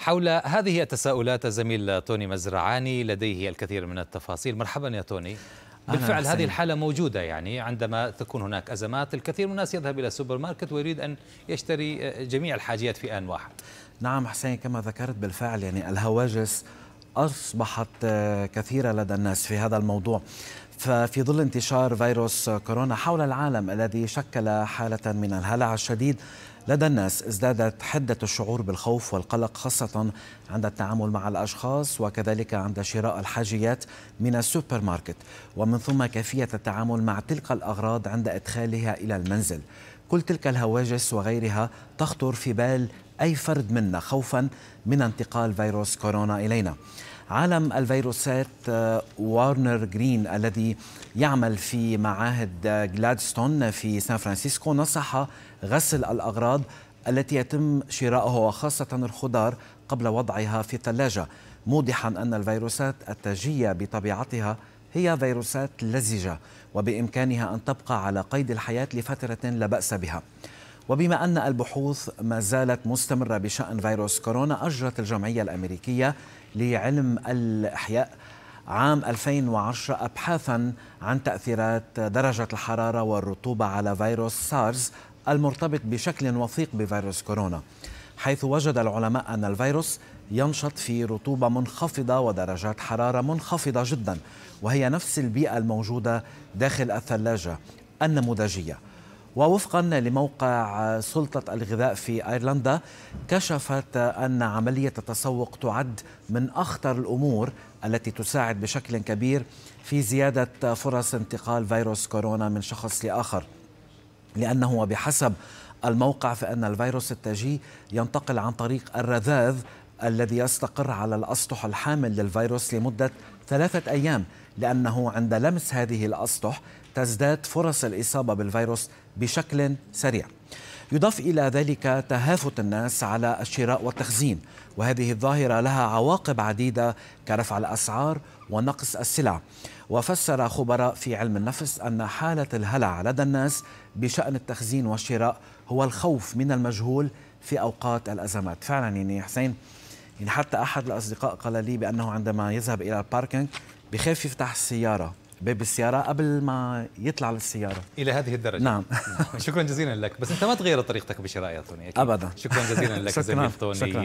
حول هذه التساؤلات زميل توني مزرعاني لديه الكثير من التفاصيل مرحبا يا توني بالفعل هذه الحالة موجودة يعني عندما تكون هناك أزمات الكثير من الناس يذهب إلى السوبر ماركت ويريد أن يشتري آه، جميع الحاجيات في آن واحد نعم حسين كما ذكرت بالفعل يعني الهواجس أصبحت آه، كثيرة لدى الناس في هذا الموضوع ففي ظل انتشار فيروس كورونا حول العالم الذي شكل حالة من الهلع الشديد لدى الناس ازدادت حدة الشعور بالخوف والقلق خاصة عند التعامل مع الأشخاص وكذلك عند شراء الحاجيات من السوبر ماركت ومن ثم كيفية التعامل مع تلك الأغراض عند إدخالها إلى المنزل كل تلك الهواجس وغيرها تخطر في بال أي فرد منا خوفا من انتقال فيروس كورونا إلينا عالم الفيروسات آه، وارنر جرين الذي يعمل في معاهد آه، جلادستون في سان فرانسيسكو نصح غسل الأغراض التي يتم شراؤها وخاصة الخضار قبل وضعها في الثلاجة موضحا أن الفيروسات التاجية بطبيعتها هي فيروسات لزجة وبإمكانها أن تبقى على قيد الحياة لفترة لا بأس بها وبما أن البحوث ما زالت مستمرة بشأن فيروس كورونا أجرت الجمعية الأمريكية لعلم الأحياء عام 2010 أبحاثا عن تأثيرات درجة الحرارة والرطوبة على فيروس سارز المرتبط بشكل وثيق بفيروس كورونا حيث وجد العلماء أن الفيروس ينشط في رطوبة منخفضة ودرجات حرارة منخفضة جدا وهي نفس البيئة الموجودة داخل الثلاجة النموذجية ووفقا لموقع سلطة الغذاء في أيرلندا كشفت أن عملية التسوق تعد من أخطر الأمور التي تساعد بشكل كبير في زيادة فرص انتقال فيروس كورونا من شخص لآخر لأنه بحسب الموقع فإن الفيروس التاجي ينتقل عن طريق الرذاذ الذي يستقر على الأسطح الحامل للفيروس لمدة ثلاثة أيام لأنه عند لمس هذه الأسطح تزداد فرص الإصابة بالفيروس بشكل سريع يضاف إلى ذلك تهافت الناس على الشراء والتخزين وهذه الظاهرة لها عواقب عديدة كرفع الأسعار ونقص السلع وفسر خبراء في علم النفس أن حالة الهلع لدى الناس بشأن التخزين والشراء هو الخوف من المجهول في أوقات الأزمات فعلا يعني حسين يعني حتى أحد الأصدقاء قال لي بأنه عندما يذهب إلى الباركينج بخاف يفتح السيارة باب السيارة قبل ما يطلع للسيارة إلى هذه الدرجة نعم شكرا جزيلا لك بس أنت ما تغير طريقتك بشراء يا توني أبدا شكرا جزيلا لك شكرا. زميل شكرا